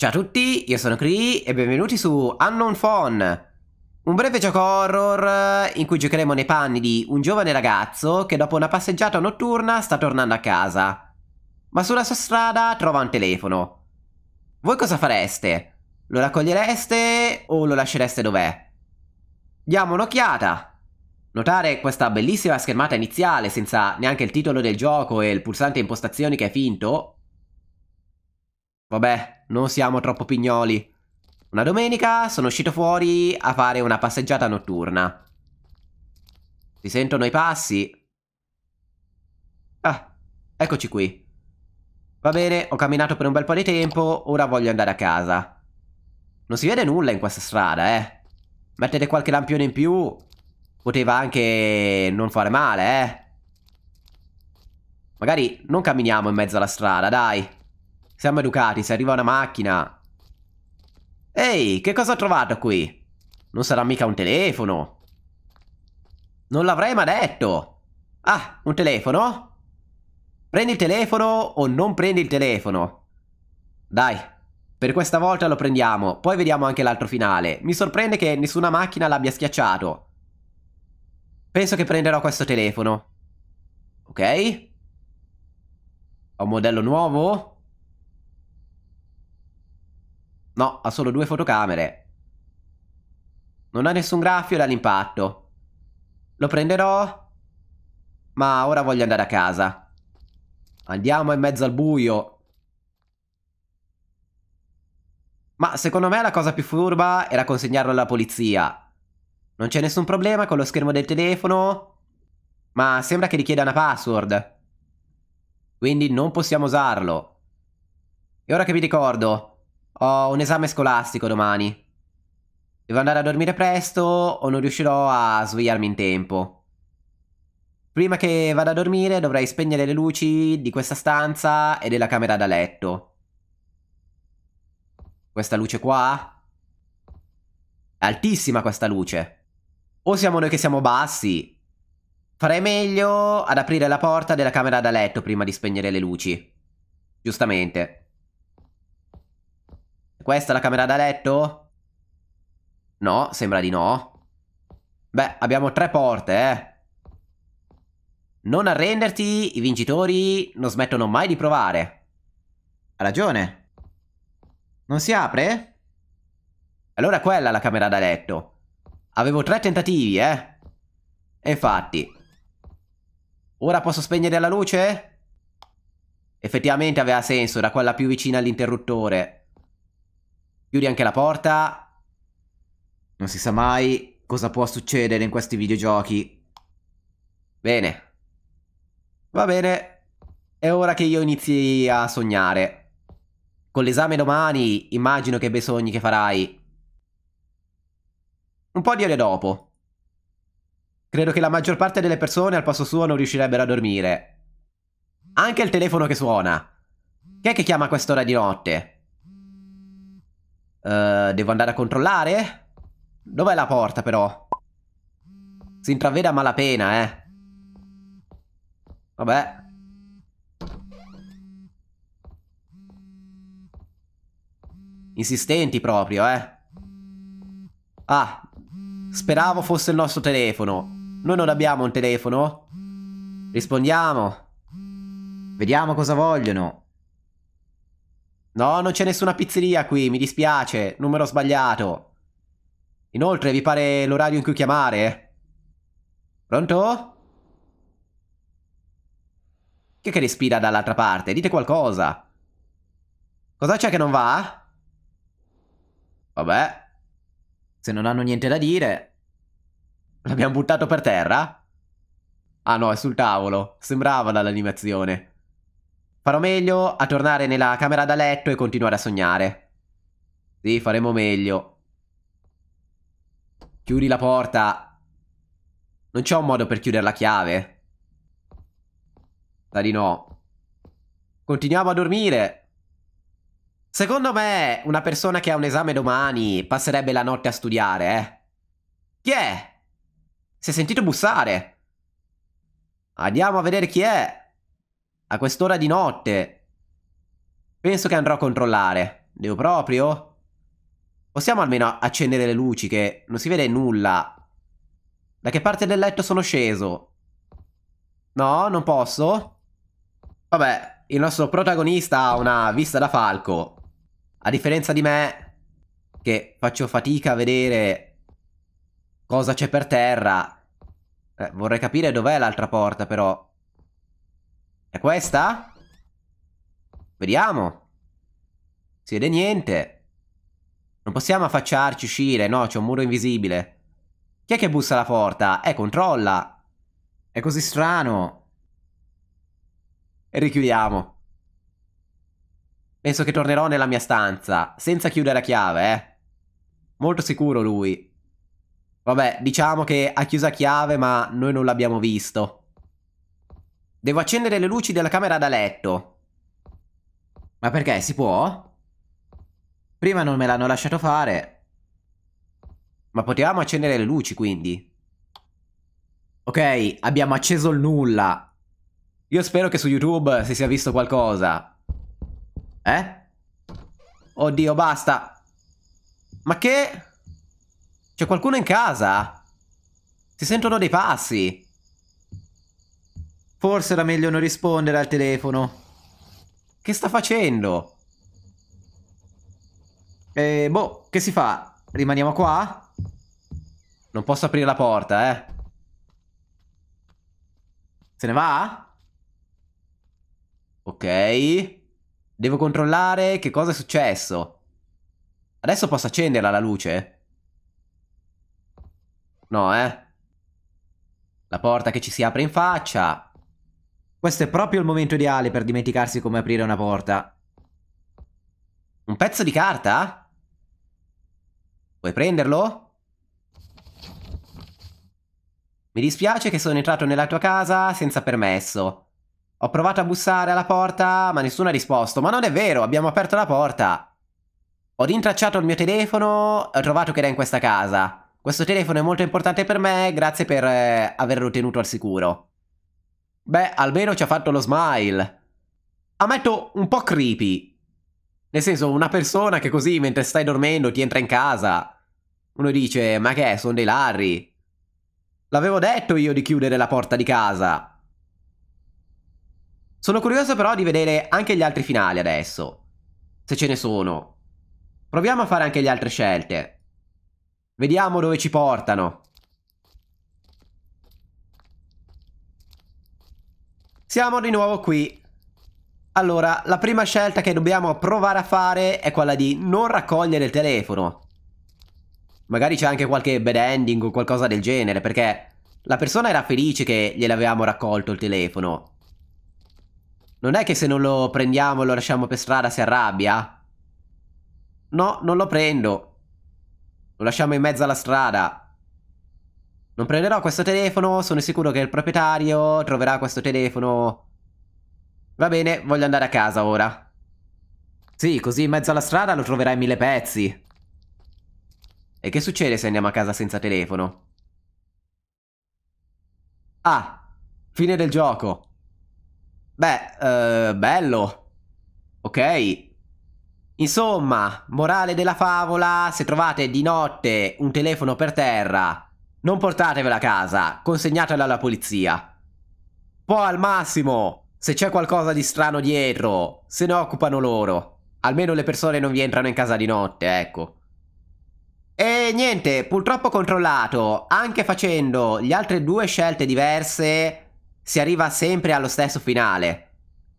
Ciao a tutti, io sono Cree e benvenuti su Unknown Phone, un breve gioco horror in cui giocheremo nei panni di un giovane ragazzo che dopo una passeggiata notturna sta tornando a casa, ma sulla sua strada trova un telefono. Voi cosa fareste? Lo raccogliereste o lo lascereste dov'è? Diamo un'occhiata! Notare questa bellissima schermata iniziale senza neanche il titolo del gioco e il pulsante impostazioni che è finto Vabbè, non siamo troppo pignoli. Una domenica sono uscito fuori a fare una passeggiata notturna. Si sentono i passi? Ah, eccoci qui. Va bene, ho camminato per un bel po' di tempo, ora voglio andare a casa. Non si vede nulla in questa strada, eh. Mettere qualche lampione in più poteva anche non fare male, eh. Magari non camminiamo in mezzo alla strada, dai. Siamo educati, se arriva una macchina... Ehi, che cosa ho trovato qui? Non sarà mica un telefono. Non l'avrei mai detto. Ah, un telefono? Prendi il telefono o non prendi il telefono? Dai, per questa volta lo prendiamo, poi vediamo anche l'altro finale. Mi sorprende che nessuna macchina l'abbia schiacciato. Penso che prenderò questo telefono. Ok. Ho un modello nuovo. No, ha solo due fotocamere. Non ha nessun graffio dall'impatto. Lo prenderò, ma ora voglio andare a casa. Andiamo in mezzo al buio. Ma secondo me la cosa più furba era consegnarlo alla polizia. Non c'è nessun problema con lo schermo del telefono, ma sembra che richieda una password. Quindi non possiamo usarlo. E ora che mi ricordo, ho un esame scolastico domani. Devo andare a dormire presto o non riuscirò a svegliarmi in tempo. Prima che vada a dormire dovrei spegnere le luci di questa stanza e della camera da letto. Questa luce qua? È altissima questa luce. O siamo noi che siamo bassi? Farei meglio ad aprire la porta della camera da letto prima di spegnere le luci. Giustamente. Questa è la camera da letto? No, sembra di no. Beh, abbiamo tre porte, eh. Non arrenderti, i vincitori non smettono mai di provare. Ha ragione. Non si apre? Allora quella è la camera da letto. Avevo tre tentativi, eh. E infatti. Ora posso spegnere la luce? Effettivamente aveva senso, era quella più vicina all'interruttore. Chiudi anche la porta. Non si sa mai cosa può succedere in questi videogiochi. Bene. Va bene. È ora che io inizi a sognare. Con l'esame domani immagino che bei sogni che farai. Un po' di ore dopo. Credo che la maggior parte delle persone al posto suo non riuscirebbero a dormire. Anche il telefono che suona. Chi è che chiama a quest'ora di notte? Eh, devo andare a controllare? Dov'è la porta però? Si intravede a malapena, eh. Vabbè. Insistenti proprio, eh. Ah, speravo fosse il nostro telefono. Noi non abbiamo un telefono? Rispondiamo. Vediamo cosa vogliono. No, non c'è nessuna pizzeria qui, mi dispiace, numero sbagliato. Inoltre, vi pare l'orario in cui chiamare? Pronto? Che che respira dall'altra parte? Dite qualcosa. Cosa c'è che non va? Vabbè. Se non hanno niente da dire... L'abbiamo buttato per terra? Ah no, è sul tavolo. Sembrava dall'animazione. Farò meglio a tornare nella camera da letto e continuare a sognare. Sì, faremo meglio. Chiudi la porta. Non c'è un modo per chiudere la chiave. Da di no. Continuiamo a dormire. Secondo me, una persona che ha un esame domani passerebbe la notte a studiare, eh. Chi è? Si è sentito bussare. Andiamo a vedere chi è. A quest'ora di notte. Penso che andrò a controllare. Devo proprio? Possiamo almeno accendere le luci che non si vede nulla. Da che parte del letto sono sceso? No, non posso? Vabbè, il nostro protagonista ha una vista da falco. A differenza di me, che faccio fatica a vedere cosa c'è per terra. Eh, vorrei capire dov'è l'altra porta però. È questa? Vediamo. Si vede niente. Non possiamo affacciarci, uscire. No, c'è un muro invisibile. Chi è che bussa la porta? Eh, controlla. È così strano. E richiudiamo. Penso che tornerò nella mia stanza, senza chiudere la chiave, eh. Molto sicuro lui. Vabbè, diciamo che ha chiuso a chiave, ma noi non l'abbiamo visto. Devo accendere le luci della camera da letto. Ma perché? Si può? Prima non me l'hanno lasciato fare. Ma potevamo accendere le luci, quindi. Ok, abbiamo acceso il nulla. Io spero che su YouTube si sia visto qualcosa. Eh? Oddio, basta. Ma che... C'è qualcuno in casa? Si sentono dei passi. Forse era meglio non rispondere al telefono. Che sta facendo? Eh, boh, che si fa? Rimaniamo qua? Non posso aprire la porta, eh. Se ne va? Ok. Devo controllare che cosa è successo. Adesso posso accenderla la luce? No, eh. La porta che ci si apre in faccia. Questo è proprio il momento ideale per dimenticarsi come aprire una porta. Un pezzo di carta? Vuoi prenderlo? Mi dispiace che sono entrato nella tua casa senza permesso. Ho provato a bussare alla porta, ma nessuno ha risposto. Ma non è vero, abbiamo aperto la porta. Ho rintracciato il mio telefono, e ho trovato che era in questa casa. Questo telefono è molto importante per me, grazie per eh, averlo tenuto al sicuro. Beh, almeno ci ha fatto lo smile. Ammetto un po' creepy. Nel senso, una persona che così mentre stai dormendo ti entra in casa. Uno dice, ma che, sono dei larri. L'avevo detto io di chiudere la porta di casa. Sono curioso però di vedere anche gli altri finali adesso. Se ce ne sono. Proviamo a fare anche le altre scelte. Vediamo dove ci portano. Siamo di nuovo qui. Allora, la prima scelta che dobbiamo provare a fare è quella di non raccogliere il telefono. Magari c'è anche qualche bad ending o qualcosa del genere, perché la persona era felice che gliel'avevamo raccolto il telefono. Non è che se non lo prendiamo e lo lasciamo per strada si arrabbia? No, non lo prendo. Lo lasciamo in mezzo alla strada. Non prenderò questo telefono, sono sicuro che il proprietario troverà questo telefono. Va bene, voglio andare a casa ora. Sì, così in mezzo alla strada lo troverai in mille pezzi. E che succede se andiamo a casa senza telefono? Ah, fine del gioco. Beh, eh, bello. Ok. Insomma, morale della favola, se trovate di notte un telefono per terra non portatevela a casa, consegnatela alla polizia. Poi al massimo, se c'è qualcosa di strano dietro, se ne occupano loro. Almeno le persone non vi entrano in casa di notte, ecco. E niente, purtroppo controllato, anche facendo le altre due scelte diverse, si arriva sempre allo stesso finale.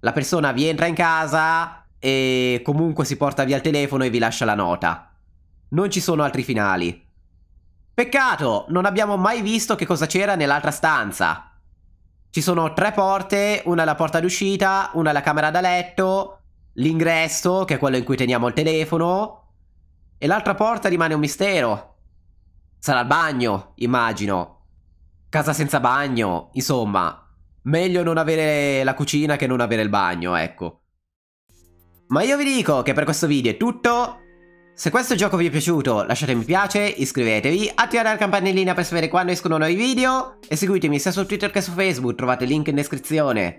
La persona vi entra in casa e comunque si porta via il telefono e vi lascia la nota. Non ci sono altri finali. Peccato, non abbiamo mai visto che cosa c'era nell'altra stanza. Ci sono tre porte, una è la porta d'uscita, una è la camera da letto, l'ingresso, che è quello in cui teniamo il telefono, e l'altra porta rimane un mistero. Sarà il bagno, immagino. Casa senza bagno, insomma. Meglio non avere la cucina che non avere il bagno, ecco. Ma io vi dico che per questo video è tutto. Se questo gioco vi è piaciuto lasciate mi piace, iscrivetevi, attivate la campanellina per sapere quando escono nuovi video e seguitemi sia su Twitter che su Facebook, trovate il link in descrizione.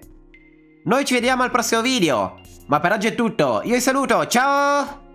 Noi ci vediamo al prossimo video, ma per oggi è tutto, io vi saluto, ciao!